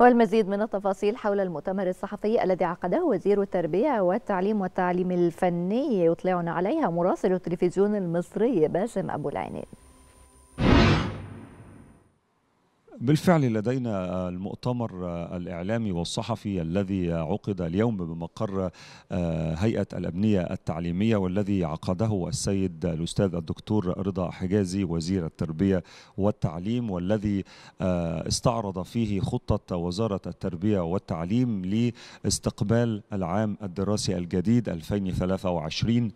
والمزيد من التفاصيل حول المؤتمر الصحفي الذي عقده وزير التربية والتعليم والتعليم الفني يطلعنا عليها مراسل التلفزيون المصري باسم أبو العينين. بالفعل لدينا المؤتمر الإعلامي والصحفي الذي عقد اليوم بمقر آه، هيئة الأبنية التعليمية والذي عقده السيد الأستاذ الدكتور رضا حجازي وزير التربية والتعليم والذي آه، استعرض فيه خطة وزارة التربية والتعليم لاستقبال العام الدراسي الجديد 2023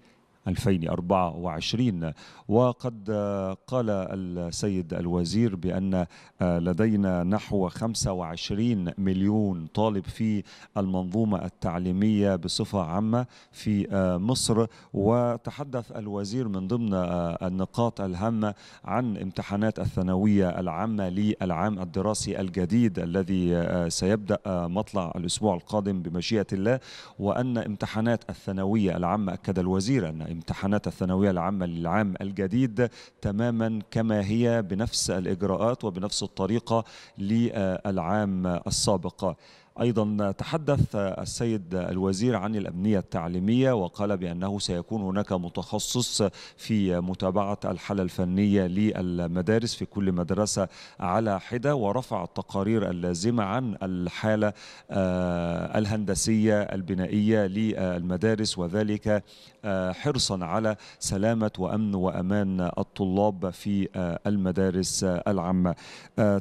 2024 وقد آه، قال السيد الوزير بأن آه، لدينا نحو 25 مليون طالب في المنظومة التعليمية بصفة عامة في آه، مصر وتحدث الوزير من ضمن النقاط الهامة عن امتحانات الثانوية العامة للعام الدراسي الجديد الذي سيبدأ مطلع الأسبوع القادم بمشيئة الله وأن امتحانات الثانوية العامة أكد الوزير أن امتحانات الثانوية العامة للعام الجديد تماما كما هي بنفس الإجراءات وبنفس الطريقة للعام السابق أيضا تحدث السيد الوزير عن الأمنية التعليمية وقال بأنه سيكون هناك متخصص في متابعة الحالة الفنية للمدارس في كل مدرسة على حدة ورفع التقارير اللازمة عن الحالة آه، الهندسية البنائية للمدارس وذلك آه، حرصا على سلامة وأمن وأمان الطلاب في آه، المدارس العامة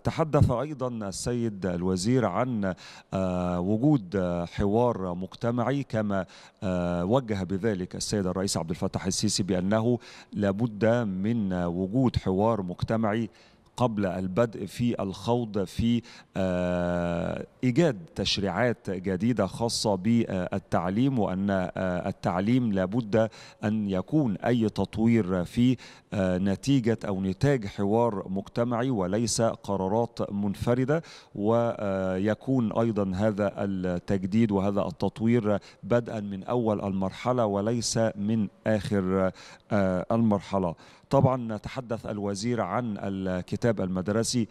تحدث أيضا السيد الوزير عن وجود آه، حوار مجتمعي كما آه، وجه بذلك السيد الرئيس عبد الفتاح السيسي بأنه لابد من آه، وجود حوار مجتمعي قبل البدء في الخوض في آه، ايجاد تشريعات جديده خاصه بالتعليم وان آه، التعليم لابد ان يكون اي تطوير فيه آه، نتيجه او نتاج حوار مجتمعي وليس قرارات منفرده ويكون ايضا هذا التجديد وهذا التطوير بدءا من اول المرحله وليس من اخر المرحله طبعا تحدث الوزير عن الكتاب الكتاب المدرسي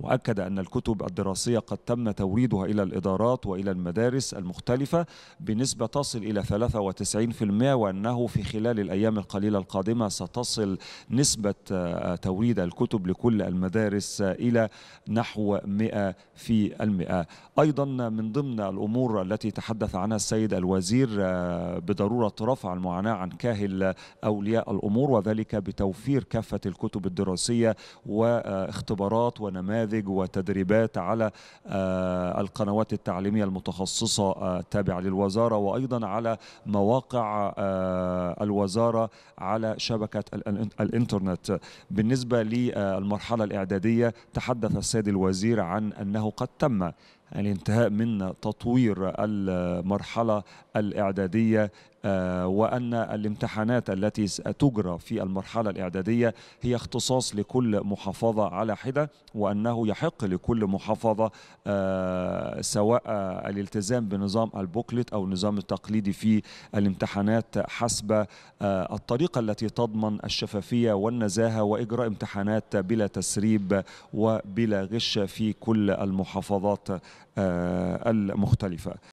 واكد ان الكتب الدراسيه قد تم توريدها الى الادارات والى المدارس المختلفه بنسبه تصل الى 93% وانه في خلال الايام القليله القادمه ستصل نسبه آه، توريد الكتب لكل المدارس آه، الى نحو 100% ايضا من ضمن الامور التي تحدث عنها السيد الوزير آه، بضروره رفع المعاناه عن كاهل اولياء الامور وذلك بتوفير كافه الكتب الدراسيه واختبارات ونماذج نماذج وتدريبات على آه، القنوات التعليمية المتخصصة التابعة آه، للوزارة وأيضا على مواقع آه، الوزارة على شبكة الإنترنت بالنسبة للمرحلة الإعدادية تحدث السيد الوزير عن أنه قد تم الانتهاء من تطوير المرحلة الإعدادية آه، وأن الامتحانات التي تجرى في المرحلة الإعدادية هي اختصاص لكل محافظة على حدة وأنه يحق لكل محافظة آه، سواء الالتزام بنظام البوكلت أو النظام التقليدي في الامتحانات حسب آه، الطريقة التي تضمن الشفافية والنزاهة وإجراء امتحانات بلا تسريب وبلا غش في كل المحافظات المختلفة